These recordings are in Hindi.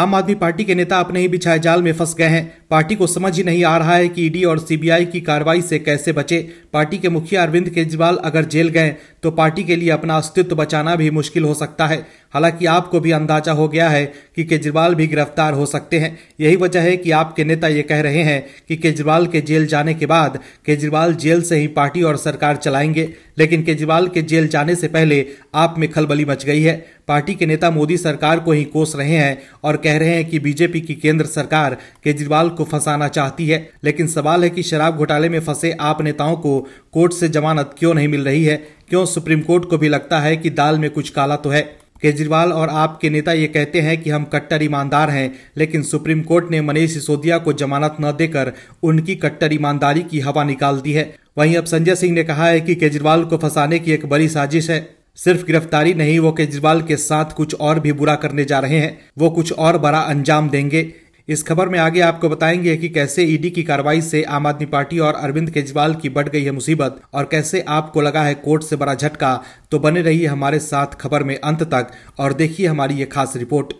आम आदमी पार्टी के नेता अपने ही बिछाए जाल में फंस गए हैं पार्टी को समझ ही नहीं आ रहा है कि ईडी और सीबीआई की कार्रवाई से कैसे बचे पार्टी के मुखिया अरविंद केजरीवाल अगर जेल गए तो पार्टी के लिए अपना अस्तित्व बचाना भी मुश्किल हो सकता है हालांकि आपको भी अंदाजा हो गया है कि केजरीवाल भी गिरफ्तार हो सकते हैं यही वजह है कि आपके नेता ये कह रहे हैं कि केजरीवाल के जेल जाने के बाद केजरीवाल जेल से ही पार्टी और सरकार चलाएंगे लेकिन केजरीवाल के जेल जाने से पहले आप में खलबली मच गई है पार्टी के नेता मोदी सरकार को ही कोस रहे हैं और कह रहे हैं कि बीजेपी की केंद्र सरकार केजरीवाल को फंसाना चाहती है लेकिन सवाल है कि शराब घोटाले में फंसे आप नेताओं को कोर्ट से जमानत क्यों नहीं मिल रही है क्यों सुप्रीम कोर्ट को भी लगता है कि दाल में कुछ काला तो है केजरीवाल और आपके नेता ये कहते हैं कि हम कट्टर ईमानदार हैं लेकिन सुप्रीम कोर्ट ने मनीष सिसोदिया को जमानत न देकर उनकी कट्टर ईमानदारी की हवा निकाल दी है वहीं अब संजय सिंह ने कहा है कि केजरीवाल को फंसाने की एक बड़ी साजिश है सिर्फ गिरफ्तारी नहीं वो केजरीवाल के साथ कुछ और भी बुरा करने जा रहे हैं वो कुछ और बड़ा अंजाम देंगे इस खबर में आगे आपको बताएंगे कि कैसे ईडी e की कार्रवाई से आम आदमी पार्टी और अरविंद केजरीवाल की बढ़ गई है मुसीबत और कैसे आपको लगा है कोर्ट से बड़ा झटका तो बने रहिए हमारे साथ खबर में अंत तक और देखिए हमारी ये खास रिपोर्ट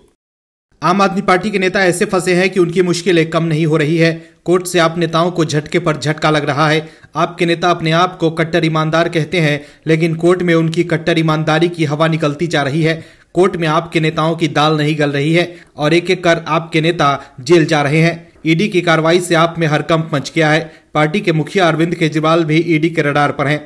आम आदमी पार्टी के नेता ऐसे फंसे हैं कि उनकी मुश्किलें कम नहीं हो रही है कोर्ट से आप नेताओं को झटके पर झटका लग रहा है आपके नेता अपने आप को कट्टर ईमानदार कहते हैं लेकिन कोर्ट में उनकी कट्टर ईमानदारी की हवा निकलती जा रही है कोर्ट में आपके नेताओं की दाल नहीं गल रही है और एक एक कर आपके नेता जेल जा रहे हैं ईडी की कार्रवाई से आप में हरकंप मच गया है पार्टी के मुखिया अरविंद केजरीवाल भी ईडी के रडार पर हैं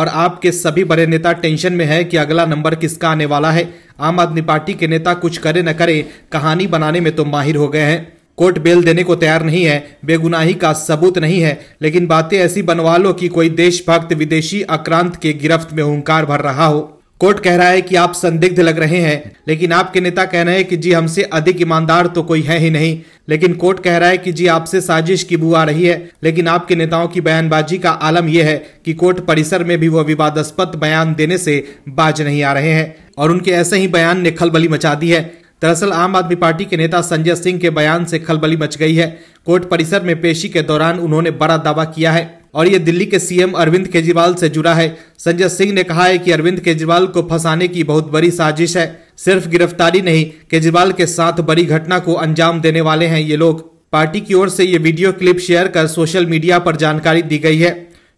और आपके सभी बड़े नेता टेंशन में है कि अगला नंबर किसका आने वाला है आम आदमी पार्टी के नेता कुछ करे न करे कहानी बनाने में तो माहिर हो गए हैं कोर्ट बेल देने को तैयार नहीं है बेगुनाही का सबूत नहीं है लेकिन बातें ऐसी बनवा लो कि कोई देशभक्त विदेशी आक्रांत के गिरफ्त में हंकार भर रहा हो कोर्ट कह रहा है कि आप संदिग्ध लग रहे हैं लेकिन आपके नेता कह रहे हैं कि जी हमसे अधिक ईमानदार तो कोई है ही नहीं लेकिन कोर्ट कह रहा है कि जी आपसे साजिश की बू आ रही है लेकिन आपके नेताओं की बयानबाजी का आलम यह है कि कोर्ट परिसर में भी वो विवादास्पद बयान देने से बाज नहीं आ रहे हैं और उनके ऐसे ही बयान ने खलबली मचा दी है दरअसल आम आदमी पार्टी के नेता संजय सिंह के बयान से खलबली मच गई है कोर्ट परिसर में पेशी के दौरान उन्होंने बड़ा दावा किया है और ये दिल्ली के सीएम अरविंद केजरीवाल से जुड़ा है संजय सिंह ने कहा है कि अरविंद केजरीवाल को फंसाने की बहुत बड़ी साजिश है सिर्फ गिरफ्तारी नहीं केजरीवाल के साथ बड़ी घटना को अंजाम देने वाले हैं ये लोग पार्टी की ओर से ये वीडियो क्लिप शेयर कर सोशल मीडिया पर जानकारी दी गई है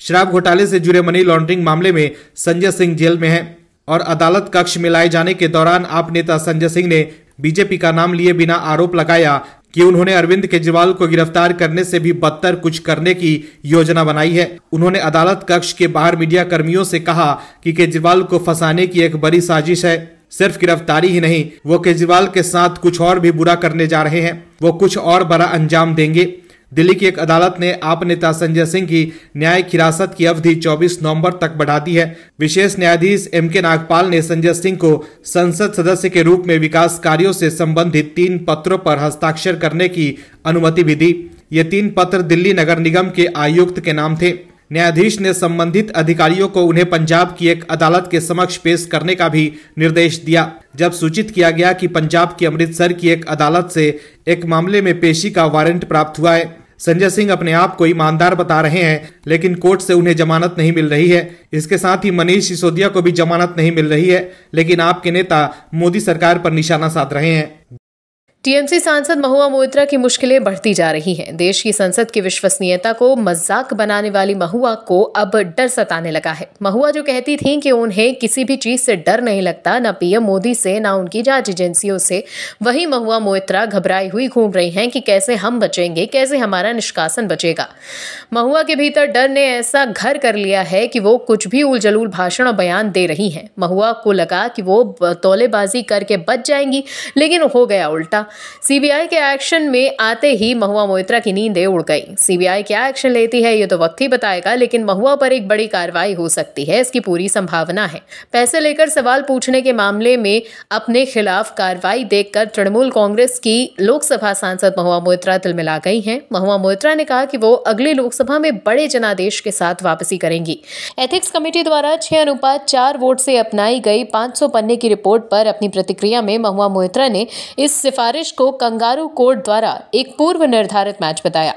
शराब घोटाले से जुड़े मनी लॉन्ड्रिंग मामले में संजय सिंह जेल में है और अदालत कक्ष में लाए जाने के दौरान आप नेता संजय सिंह ने बीजेपी का नाम लिए बिना आरोप लगाया कि उन्होंने अरविंद केजरीवाल को गिरफ्तार करने से भी बदतर कुछ करने की योजना बनाई है उन्होंने अदालत कक्ष के बाहर मीडिया कर्मियों से कहा कि केजरीवाल को फंसाने की एक बड़ी साजिश है सिर्फ गिरफ्तारी ही नहीं वो केजरीवाल के साथ कुछ और भी बुरा करने जा रहे हैं वो कुछ और बड़ा अंजाम देंगे दिल्ली की एक अदालत ने आप नेता संजय सिंह की न्यायिक हिरासत की अवधि 24 नवंबर तक बढ़ा दी है विशेष न्यायाधीश एम के नागपाल ने संजय सिंह को संसद सदस्य के रूप में विकास कार्यों से संबंधित तीन पत्रों पर हस्ताक्षर करने की अनुमति भी दी ये तीन पत्र दिल्ली नगर निगम के आयुक्त के नाम थे न्यायाधीश ने संबंधित अधिकारियों को उन्हें पंजाब की एक अदालत के समक्ष पेश करने का भी निर्देश दिया जब सूचित किया गया कि पंजाब की अमृतसर की एक अदालत से एक मामले में पेशी का वारंट प्राप्त हुआ है संजय सिंह अपने आप को ईमानदार बता रहे हैं लेकिन कोर्ट से उन्हें जमानत नहीं मिल रही है इसके साथ ही मनीष सिसोदिया को भी जमानत नहीं मिल रही है लेकिन आपके नेता मोदी सरकार पर निशाना साध रहे हैं टीएमसी सांसद महुआ मोइत्रा की मुश्किलें बढ़ती जा रही हैं देश की संसद की विश्वसनीयता को मजाक बनाने वाली महुआ को अब डर सताने लगा है महुआ जो कहती थीं कि उन्हें किसी भी चीज से डर नहीं लगता ना पीएम मोदी से ना उनकी जांच एजेंसियों से वही महुआ मोइत्रा घबराई हुई घूम रही हैं कि कैसे हम बचेंगे कैसे हमारा निष्कासन बचेगा महुआ के भीतर डर ने ऐसा घर कर लिया है कि वो कुछ भी उलझलूल भाषण और बयान दे रही हैं महुआ को लगा कि वो तोलेबाजी करके बच जाएंगी लेकिन हो गया उल्टा सीबीआई के एक्शन में आते ही महुआ मोहित्रा की नींदें उड़ गई सीबीआई क्या एक्शन लेती है ये तो वक्त ही बताएगा लेकिन महुआ पर एक बड़ी कार्रवाई हो सकती है इसकी पूरी संभावना है पैसे लेकर सवाल पूछने के मामले में अपने खिलाफ कार्रवाई देखकर तृणमूल कांग्रेस की लोकसभा सांसद महुआ मोहित्रा तिलमिला गई हैं महुआ मोहित्रा ने कहा कि वो अगले लोकसभा में बड़े जनादेश के साथ वापसी करेंगी एथिक्स कमेटी द्वारा छह अनुपात चार वोट से अपनाई गई 500 पन्ने की रिपोर्ट पर अपनी प्रतिक्रिया में महुआ मोहित्रा ने इस सिफारिश को कंगारू कोर्ट द्वारा एक पूर्व निर्धारित मैच बताया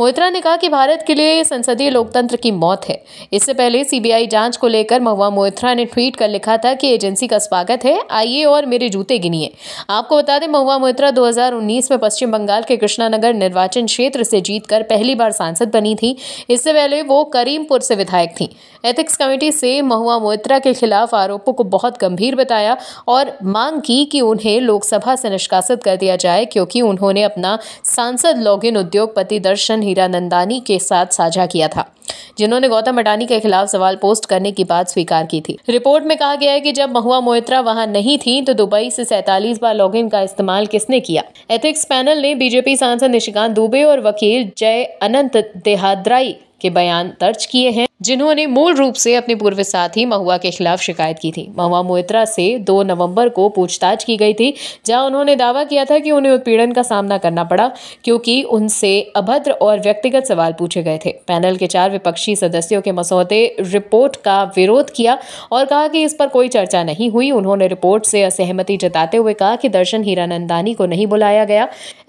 मोहित्रा ने कहा कि भारत के लिए संसदीय लोकतंत्र की मौत है इससे पहले सीबीआई जांच को लेकर महुआ मोहित्रा ने ट्वीट कर लिखा था कि एजेंसी का स्वागत है आइए और मेरे जूते गिनिए आपको बता दें महुआ मोहित्रा 2019 में पश्चिम बंगाल के कृष्णानगर निर्वाचन क्षेत्र से जीतकर पहली बार सांसद बनी थी इससे पहले वो करीमपुर से विधायक थी एथिक्स कमेटी से महुआ मोहित्रा के खिलाफ आरोपों को बहुत गंभीर बताया और मांग की कि उन्हें लोकसभा से निष्कासित कर दिया जाए क्योंकि उन्होंने अपना सांसद लॉगिन उद्योगपति दर्शन हीरा नंदानी के साथ साझा किया था जिन्होंने गौतम अडानी के खिलाफ सवाल पोस्ट करने की बात स्वीकार की थी रिपोर्ट में कहा गया है कि जब महुआ मोहित्रा वहां नहीं थी तो दुबई से सैतालीस बार लॉग का इस्तेमाल किसने किया एथिक्स पैनल ने बीजेपी सांसद निशिकांत दुबे और वकील जय अनंत देहाद्राई के बयान दर्ज किए हैं जिन्होंने मूल रूप से अपने पूर्व साथी महुआ के खिलाफ शिकायत की थी महुआ मोहित्रा से 2 नवंबर को पूछताछ की गई थी जहां उन्होंने दावा किया था कि उन्हें उत्पीड़न का सामना करना पड़ा क्योंकि उनसे अभद्र और व्यक्तिगत सवाल पूछे गए थे पैनल के चार विपक्षी सदस्यों के मसौदे रिपोर्ट का विरोध किया और कहा कि इस पर कोई चर्चा नहीं हुई उन्होंने रिपोर्ट से असहमति जताते हुए कहा कि दर्शन हीरानंदानी को नहीं बुलाया गया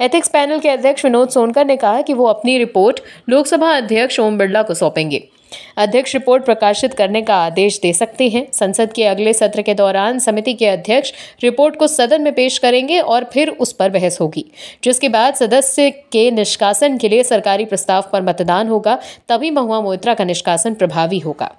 एथिक्स पैनल के अध्यक्ष विनोद सोनकर ने कहा कि वो अपनी रिपोर्ट लोकसभा अध्यक्ष ओम बिरला को सौंपेंगे अध्यक्ष रिपोर्ट प्रकाशित करने का आदेश दे सकते हैं संसद के अगले सत्र के दौरान समिति के अध्यक्ष रिपोर्ट को सदन में पेश करेंगे और फिर उस पर बहस होगी जिसके बाद सदस्य के निष्कासन के लिए सरकारी प्रस्ताव पर मतदान होगा तभी महुआ मोहित्रा का निष्कासन प्रभावी होगा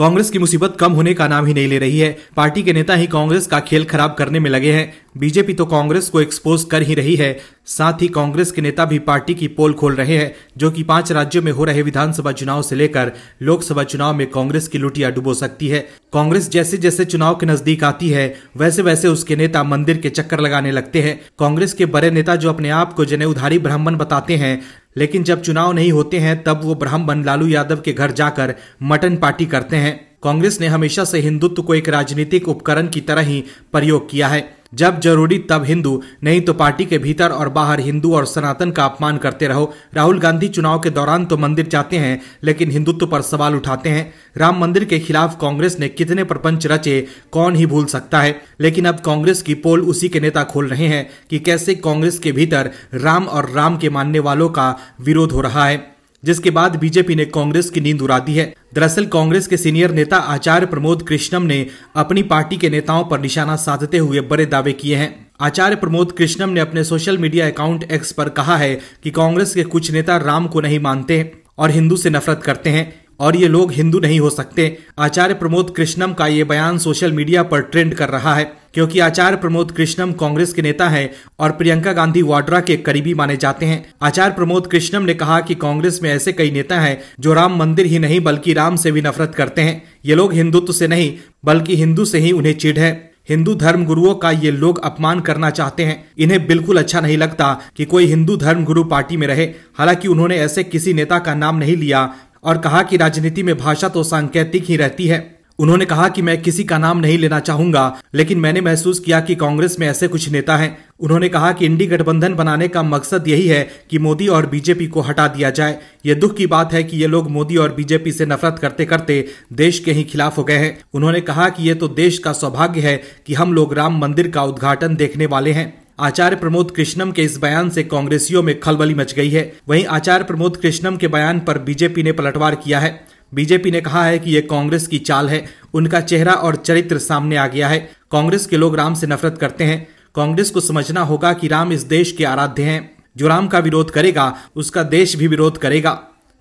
कांग्रेस की मुसीबत कम होने का नाम ही नहीं ले रही है पार्टी के नेता ही कांग्रेस का खेल खराब करने में लगे हैं बीजेपी तो कांग्रेस को एक्सपोज कर ही रही है साथ ही कांग्रेस के नेता भी पार्टी की पोल खोल रहे हैं जो कि पांच राज्यों में हो रहे विधानसभा चुनाव से लेकर लोकसभा चुनाव में कांग्रेस की लुटिया डुबो सकती है कांग्रेस जैसे जैसे चुनाव के नजदीक आती है वैसे वैसे उसके नेता मंदिर के चक्कर लगाने लगते हैं कांग्रेस के बड़े नेता जो अपने आप को जने उधारी ब्राह्मण बताते हैं लेकिन जब चुनाव नहीं होते हैं तब वो ब्राह्मण लालू यादव के घर जाकर मटन पार्टी करते हैं कांग्रेस ने हमेशा से हिंदुत्व को एक राजनीतिक उपकरण की तरह ही प्रयोग किया है जब जरूरी तब हिंदू नहीं तो पार्टी के भीतर और बाहर हिंदू और सनातन का अपमान करते रहो राहुल गांधी चुनाव के दौरान तो मंदिर जाते हैं लेकिन हिंदुत्व पर सवाल उठाते हैं राम मंदिर के खिलाफ कांग्रेस ने कितने प्रपंच रचे कौन ही भूल सकता है लेकिन अब कांग्रेस की पोल उसी के नेता खोल रहे हैं कि कैसे कांग्रेस के भीतर राम और राम के मानने वालों का विरोध हो रहा है जिसके बाद बीजेपी ने कांग्रेस की नींद उड़ा दी है दरअसल कांग्रेस के सीनियर नेता आचार्य प्रमोद कृष्णम ने अपनी पार्टी के नेताओं पर निशाना साधते हुए बड़े दावे किए हैं आचार्य प्रमोद कृष्णम ने अपने सोशल मीडिया अकाउंट एक्स पर कहा है कि कांग्रेस के कुछ नेता राम को नहीं मानते और हिंदू से नफरत करते हैं और ये लोग हिंदू नहीं हो सकते आचार्य प्रमोद कृष्णम का ये बयान सोशल मीडिया पर ट्रेंड कर रहा है क्योंकि आचार्य प्रमोद कृष्णम कांग्रेस के नेता हैं और प्रियंका गांधी वाड्रा के करीबी माने जाते हैं आचार्य प्रमोद कृष्णम ने कहा कि कांग्रेस में ऐसे कई नेता हैं जो राम मंदिर ही नहीं बल्कि राम से भी नफरत करते हैं ये लोग हिंदुत्व से नहीं बल्कि हिंदू से ही उन्हें चिढ़ है हिंदू धर्म गुरुओं का ये लोग अपमान करना चाहते हैं इन्हें बिल्कुल अच्छा नहीं लगता कि कोई हिंदू धर्म गुरु पार्टी में रहे हालांकि उन्होंने ऐसे किसी नेता का नाम नहीं लिया और कहा कि राजनीति में भाषा तो सांकेतिक ही रहती है उन्होंने कहा कि मैं किसी का नाम नहीं लेना चाहूंगा लेकिन मैंने महसूस किया कि कांग्रेस में ऐसे कुछ नेता हैं उन्होंने कहा कि इंडी गठबंधन बनाने का मकसद यही है कि मोदी और बीजेपी को हटा दिया जाए ये दुख की बात है कि ये लोग मोदी और बीजेपी से नफरत करते करते देश के ही खिलाफ हो गए हैं उन्होंने कहा कि ये तो देश का सौभाग्य है कि हम लोग राम मंदिर का उद्घाटन देखने वाले हैं आचार्य प्रमोद कृष्णम के इस बयान से कांग्रेसियों में खलबली मच गई है वहीं आचार्य प्रमोद कृष्णम के बयान पर बीजेपी ने पलटवार किया है बीजेपी ने कहा है कि ये कांग्रेस की चाल है उनका चेहरा और चरित्र सामने आ गया है कांग्रेस के लोग राम से नफरत करते हैं कांग्रेस को समझना होगा कि राम इस देश के आराध्य हैं जो राम का विरोध करेगा उसका देश भी विरोध करेगा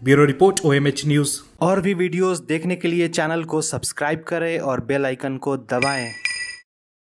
ब्यूरो रिपोर्ट ओ न्यूज और भी वीडियोस देखने के लिए चैनल को सब्सक्राइब करें और बेल आइकन को दबाएं